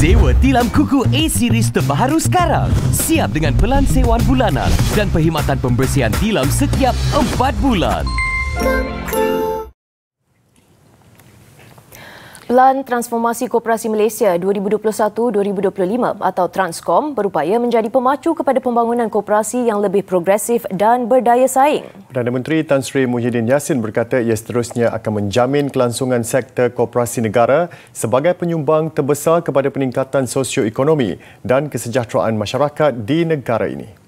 Sewa tilam kuku A-Series terbaru sekarang. Siap dengan pelan sewaan bulanan dan perkhidmatan pembersihan tilam setiap 4 bulan. Kuku. Plan Transformasi Koperasi Malaysia 2021-2025 atau Transcom berupaya menjadi pemacu kepada pembangunan koperasi yang lebih progresif dan berdaya saing. Perdana Menteri Tan Sri Muhyiddin Yassin berkata ia seterusnya akan menjamin kelangsungan sektor koperasi negara sebagai penyumbang terbesar kepada peningkatan sosioekonomi dan kesejahteraan masyarakat di negara ini.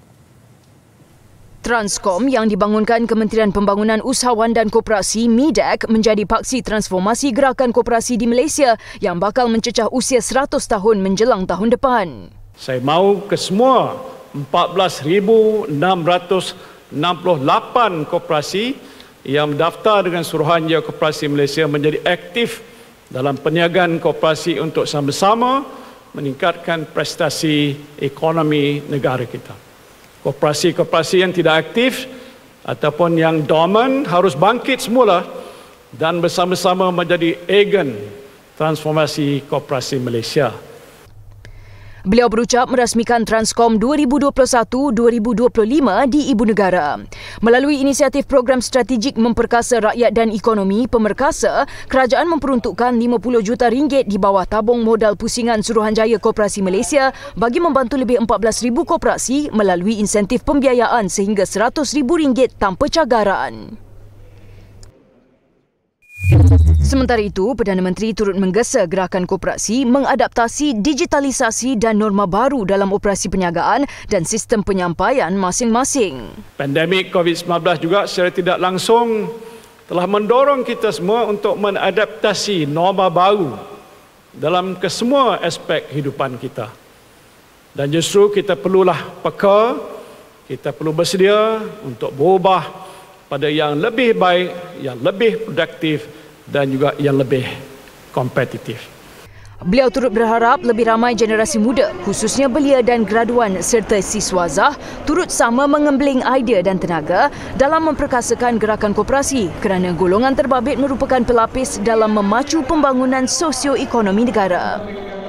Transcom yang dibangunkan Kementerian Pembangunan Usahawan dan Koperasi MIDEC menjadi paksi transformasi gerakan koperasi di Malaysia yang bakal mencecah usia 100 tahun menjelang tahun depan. Saya mahu ke semua 14,668 koperasi yang mendaftar dengan Suruhanjaya Koperasi Malaysia menjadi aktif dalam peniagaan koperasi untuk sama-sama meningkatkan prestasi ekonomi negara kita. Koperasi-koperasi yang tidak aktif ataupun yang dormant harus bangkit semula dan bersama-sama menjadi agen transformasi koperasi Malaysia. Beliau berucap merasmikan Transkom 2021-2025 di Ibu Negara. Melalui inisiatif program strategik memperkasa rakyat dan ekonomi pemerkasa, kerajaan memperuntukkan 50 juta ringgit di bawah tabung modal pusingan Suruhanjaya Koperasi Malaysia bagi membantu lebih 14,000 koperasi melalui insentif pembiayaan sehingga RM100,000 tanpa cagaran. Hmm. Sementara itu, Perdana Menteri turut menggesa gerakan koperasi mengadaptasi digitalisasi dan norma baru dalam operasi penyagaan dan sistem penyampaian masing-masing. Pandemik COVID-19 juga secara tidak langsung telah mendorong kita semua untuk mengadaptasi norma baru dalam kesemua aspek kehidupan kita. Dan justru kita perlulah peka, kita perlu bersedia untuk berubah pada yang lebih baik, yang lebih produktif, dan juga yang lebih kompetitif. Beliau turut berharap lebih ramai generasi muda, khususnya belia dan graduan serta siswa Zah, turut sama mengembling idea dan tenaga dalam memperkasakan gerakan koperasi kerana golongan terbabit merupakan pelapis dalam memacu pembangunan sosioekonomi negara.